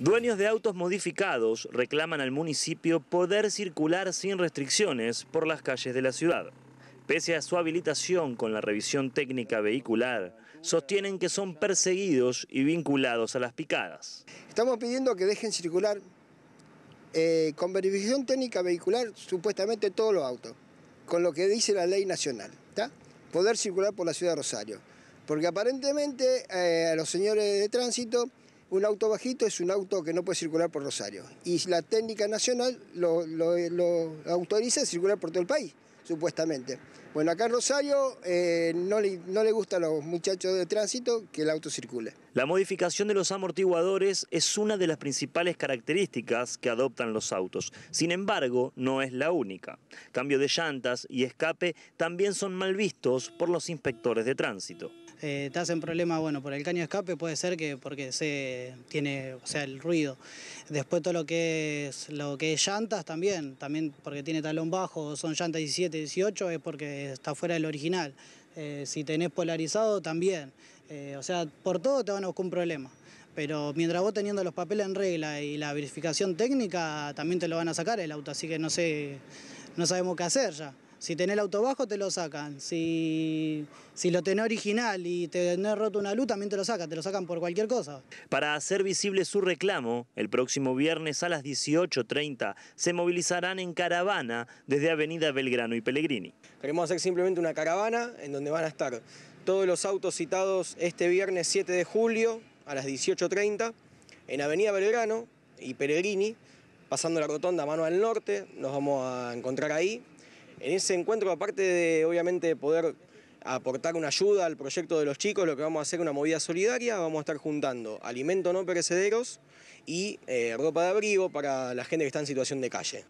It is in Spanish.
Dueños de autos modificados reclaman al municipio poder circular sin restricciones por las calles de la ciudad. Pese a su habilitación con la revisión técnica vehicular, sostienen que son perseguidos y vinculados a las picadas. Estamos pidiendo que dejen circular eh, con verificación técnica vehicular supuestamente todos los autos, con lo que dice la ley nacional, ¿está? poder circular por la ciudad de Rosario. Porque aparentemente eh, a los señores de tránsito un auto bajito es un auto que no puede circular por Rosario. Y la técnica nacional lo, autoriza a circular por todo el país, supuestamente. Bueno, acá en Rosario eh, no le gusta a los muchachos de tránsito que el auto circule. La modificación de los amortiguadores es una de las principales características que adoptan los autos. Sin embargo, no es la única. Cambio de llantas y escape también son mal vistos por los inspectores de tránsito. Eh, te hacen problema, bueno, por el caño de escape puede ser que porque se tiene, o sea, el ruido. Después todo lo que es, lo que llantas también, también porque tiene talón bajo, son llantas 17, 18, es porque está fuera del original. Eh, si tenés polarizado también. Eh, o sea, por todo te van a buscar un problema. Pero mientras vos teniendo los papeles en regla y la verificación técnica, también te lo van a sacar el auto, así que no sé, no sabemos qué hacer ya. Si tenés el auto bajo, te lo sacan. Si, si lo tenés original y te tenés roto una luz, también te lo sacan. Te lo sacan por cualquier cosa. Para hacer visible su reclamo, el próximo viernes a las 18.30 se movilizarán en caravana desde Avenida Belgrano y Pellegrini. Queremos hacer simplemente una caravana en donde van a estar todos los autos citados este viernes 7 de julio a las 18.30 en Avenida Belgrano y Pellegrini, pasando la rotonda mano al norte, nos vamos a encontrar ahí en ese encuentro, aparte de obviamente poder aportar una ayuda al proyecto de los chicos, lo que vamos a hacer es una movida solidaria, vamos a estar juntando alimentos no perecederos y eh, ropa de abrigo para la gente que está en situación de calle.